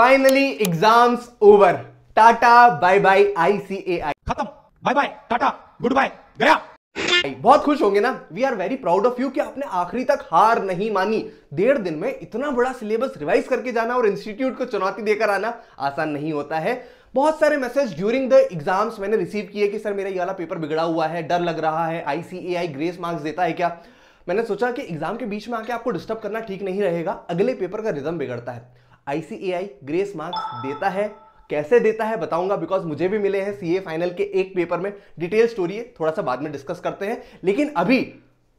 finally exams over tata bye bye ICAI खत्म bye bye tata goodbye गया बहुत खुश होंगे ना we are very proud of you कि आपने आखिरी तक हार नहीं मानी डेढ़ दिन में इतना बड़ा सिलेबस रिवाइज करके जाना और इंस्टीट्यूट को चुनौती देकर आना आसान नहीं होता है बहुत सारे मैसेज ड्यूरिंग द एग्जाम्स मैंने रिसीव किए कि सर मेरा ये वाला पेपर बिगड़ा हुआ है डर लग रहा है आईसीएआई ग्रेस मार्क्स देता है क्या मैंने सोचा कि एग्जाम के बीच में आके आपको डिस्टर्ब करना ठीक नहीं रहेगा अगले पेपर का रिजम बिगड़ता है आईसीएआई ग्रेस मार्क्स देता है कैसे देता है बताऊंगा बिकॉज मुझे भी मिले हैं सीए फाइनल के एक पेपर में डिटेल स्टोरी है थोड़ा सा बाद में डिस्कस करते हैं लेकिन अभी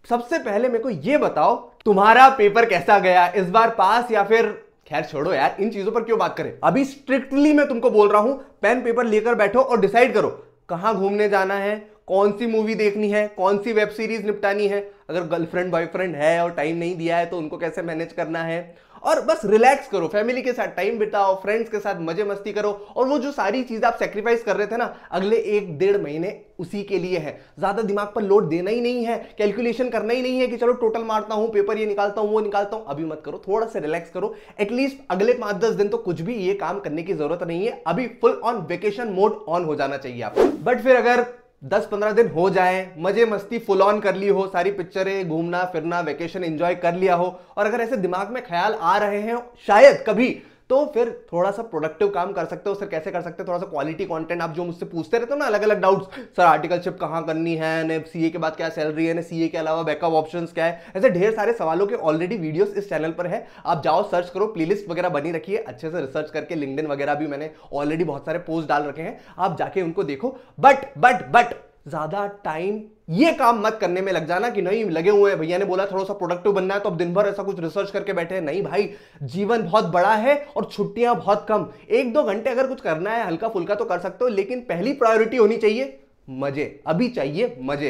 सबसे पहले मेरे को ये बताओ तुम्हारा पेपर कैसा गया इस बार पास या फिर खैर छोड़ो यार इन चीजों पर क्यों बात करें अभी स्ट्रिक्टली मैं तुमको बोल रहा हूं पेन पेपर लेकर बैठो और डिसाइड करो कहां घूमने जाना है कौन सी मूवी देखनी है कौन सी वेब सीरीज निपटानी है अगर गर्लफ्रेंड बॉयफ्रेंड है और टाइम नहीं दिया है तो उनको कैसे मैनेज करना है और बस रिलैक्स करो फैमिली के साथ टाइम बिताओ फ्रेंड्स के साथ मजे मस्ती करो और वो जो सारी चीज़ आप सेक्रीफाइस कर रहे थे ना अगले एक डेढ़ महीने उसी के लिए है ज़्यादा दिमाग पर लोड देना ही नहीं है कैलकुलेशन करना ही नहीं है कि चलो टोटल मारता हूँ पेपर ये निकालता हूँ वो निकालता हूँ अभी मत करो थोड़ा सा रिलैक्स करो एटलीस्ट अगले पाँच दस दिन तो कुछ भी ये काम करने की ज़रूरत नहीं है अभी full on vacation mode on हो जाना चाहिए आपको बट फिर अगर दस पंद्रह दिन हो जाए मजे मस्ती फुल ऑन कर ली हो सारी पिक्चरें घूमना फिरना वेकेशन एंजॉय कर लिया हो और अगर ऐसे दिमाग में ख्याल आ रहे हैं शायद कभी तो फिर थोड़ा सा प्रोडक्टिव काम कर सकते हो सर कैसे कर सकते हैं थोड़ा सा क्वालिटी कंटेंट आप जो मुझसे पूछते रहते हो ना अलग अलग डाउट्स सर आर्टिकलशिप कहाँ करनी है सीए के बाद क्या सैलरी है सीए के अलावा बैकअप ऑप्शन क्या है ऐसे ढेर सारे सवालों के ऑलरेडी वीडियोस इस चैनल पर है आप जाओ सर्च करो प्लेलिस्ट वगैरह बनी रखी है अच्छे से रिसर्च करके लिंकडिन वगैरह भी मैंने ऑलरेडी बहुत सारे पोस्ट डाल रखे हैं आप जाके उनको देखो बट बट बट ज्यादा टाइम ये काम मत करने में लग जाना कि नहीं लगे हुए हैं भैया ने बोला थोड़ा सा प्रोडक्टिव बनना है तो अब दिन भर ऐसा कुछ रिसर्च करके बैठे हैं नहीं भाई जीवन बहुत बड़ा है और छुट्टियां बहुत कम एक दो घंटे अगर कुछ करना है हल्का फुल्का तो कर सकते हो लेकिन पहली प्रायोरिटी होनी चाहिए मजे अभी चाहिए मजे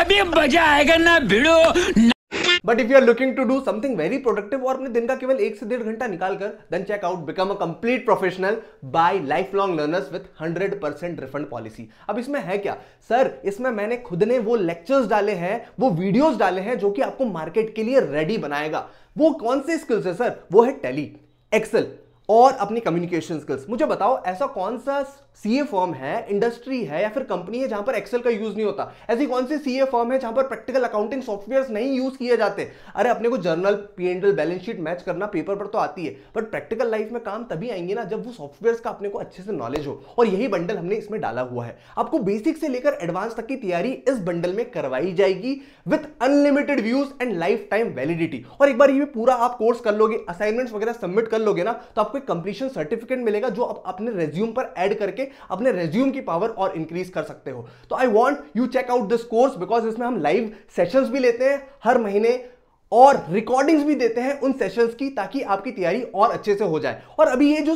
अभी मजा आएगा ना भिड़ो but if you are looking to do something very productive और अपने दिन का केवल एक से डेढ़ घंटा निकालकर then check out become a complete professional by lifelong learners with hundred percent refund policy अब इसमें है क्या सर इसमें मैंने खुद ने वो लेक्चर्स डाले हैं वो वीडियोज डाले हैं जो कि आपको मार्केट के लिए रेडी बनाएगा वो कौन से स्किल्स है सर वो है टेली एक्सेल और अपनी कम्युनिकेशन स्किल्स मुझे बताओ ऐसा कौन सा सीए फॉर्म है इंडस्ट्री है या फिर कंपनी है जहां पर एक्सेल का यूज नहीं होता ऐसी कौन सी सीए फॉर्म है जहां पर प्रैक्टिकल अकाउंटिंग सॉफ्टवेयर नहीं यूज किए जाते अरे अपने को journal P and L balance sheet match करना पेपर पर तो आती है बट प्रैक्टिकल लाइफ में काम तभी आएंगे ना जब वो सॉफ्टवेयर का अपने को अच्छे से नॉलेज हो और यही बंडल हमने इसमें डाला हुआ है आपको बेसिक से लेकर एडवांस तक की तैयारी इस बंडल में करवाई जाएगी with unlimited views and lifetime validity और एक बार ये पूरा आप कोर्स कर लोगे असाइनमेंट्स वगैरह सबमिट कर लोगे ना तो आपको कंप्लीशन सर्टिफिकेट मिलेगा जो आप अपने रेज्यूम पर एड करके करके अपने रेज्यूम की पावर और इंक्रीज कर सकते हो तो I want you check out this course because इसमें हम लाइव सेशंस भी लेते हैं हर महीने और रिकॉर्डिंग्स भी देते हैं उन सेशंस की ताकि आपकी तैयारी और अच्छे से हो जाए और अभी ये जो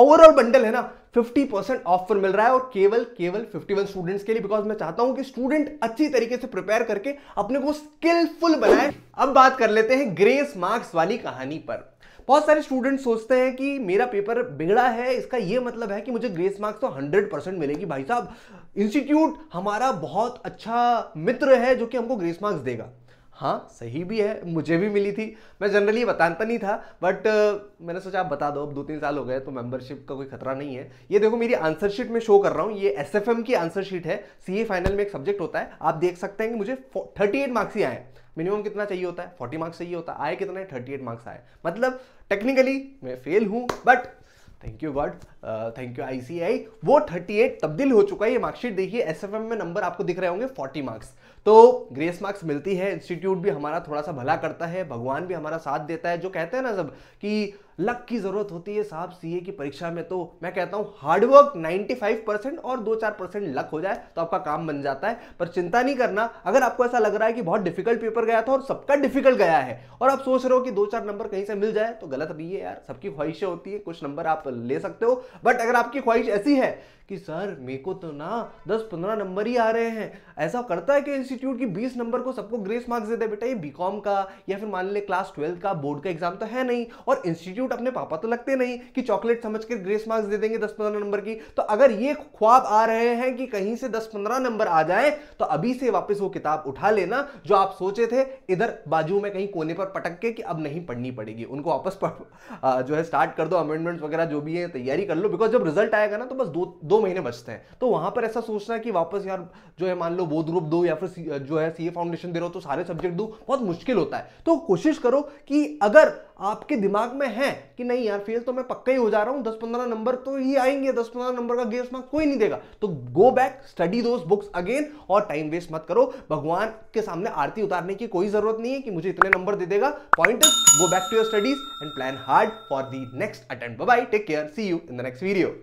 ओवरऑल uh, बंडल है ना 50% परसेंट ऑफर मिल रहा है और केवल केवल 51 स्टूडेंट्स के लिए बिकॉज मैं चाहता हूं कि स्टूडेंट अच्छी तरीके से प्रिपेयर करके अपने को स्किलफुल बनाए अब बात कर लेते हैं ग्रेस मार्क्स वाली कहानी पर बहुत सारे स्टूडेंट सोचते हैं कि मेरा पेपर बिगड़ा है इसका यह मतलब है कि मुझे ग्रेस मार्क्स तो हंड्रेड परसेंट मिलेगी भाई साहब इंस्टीट्यूट हमारा बहुत अच्छा मित्र है जो कि हमको ग्रेस मार्क्स देगा हाँ सही भी है मुझे भी मिली थी मैं जनरली बताता नहीं था बट uh, मैंने सोचा आप बता दो अब दो तीन साल हो गए तो मेंबरशिप का कोई खतरा नहीं है ये देखो मेरी आंसर शीट में शो कर रहा हूँ ये एस की आंसर शीट है सी फाइनल में एक सब्जेक्ट होता है आप देख सकते हैं कि मुझे थर्टी मार्क्स ही आए मिनिमम कितना चाहिए होता है फोर्टी मार्क्स चाहिए होता है आए है थर्टी मार्क्स आए मतलब टेक्निकली मैं फेल हूँ but thank you God thank you ICAI वो 38 तब्दील हो चुका है ये मार्कशीट देखिए एसएफएम में नंबर आपको दिख रहे होंगे 40 मार्क्स तो ग्रेस मार्क्स मिलती है इंस्टीट्यूट भी हमारा थोड़ा सा भला करता है भगवान भी हमारा साथ देता है जो कहते हैं ना सब कि लक की जरूरत होती है साहब सीए की परीक्षा में तो मैं कहता हूं हार्डवर्क 95 परसेंट और दो चार परसेंट लक हो जाए तो आपका काम बन जाता है पर चिंता नहीं करना अगर आपको ऐसा लग रहा है कि बहुत डिफिकल्ट पेपर गया था और सबका डिफिकल्ट गया है और आप सोच रहे हो कि दो चार नंबर कहीं से मिल जाए तो गलत नहीं है यार सबकी ख्वाहिशें होती है कुछ नंबर आप ले सकते हो बट अगर आपकी ख्वाहिश ऐसी है कि सर मेरे को तो ना दस पंद्रह नंबर ही आ रहे हैं ऐसा करता है कि इंस्टीट्यूट की बीस नंबर को सबको ग्रेस मार्क्स दे दे बेटा ये बीकॉम का या फिर मान ले क्लास ट्वेल्थ का बोर्ड का एग्जाम तो है नहीं और इंस्टीट्यूट क्यूट अपने पापा तो लगते नहीं कि चॉकलेट समझ कर ग्रेस मार्क्स दे देंगे दस पंद्रह नंबर की तो अगर ये ख्वाब आ रहे हैं कि कहीं से दस पंद्रह नंबर आ जाए तो अभी से वापस वो किताब उठा लेना जो आप सोचे थे इधर बाजू में कहीं कोने पर पटक के कि अब नहीं पढ़नी पड़ेगी उनको वापस जो है स्टार्ट कर दो अमेंडमेंट्स वगैरह जो भी है तैयारी कर लो बिकॉज जब रिजल्ट आएगा ना तो बस दो दो महीने बचते हैं तो वहां पर ऐसा सोचना कि वापस यार जो है मान लो बोध ग्रुप दो या फिर जो है सी फाउंडेशन दे रहा हो तो सारे सब्जेक्ट दो बहुत मुश्किल होता है तो कोशिश करो कि अगर आपके दिमाग में है कि नहीं यार फेल तो मैं पक्का ही हो जा रहा हूं दस पंद्रह नंबर तो ही आएंगे दस पंद्रह नंबर का गेस मार्क कोई नहीं देगा तो go back study those books again और टाइम वेस्ट मत करो भगवान के सामने आरती उतारने की कोई जरूरत नहीं है कि मुझे इतने नंबर दे देगा point go back to your studies and plan hard for the next attend bye take care see you in the next video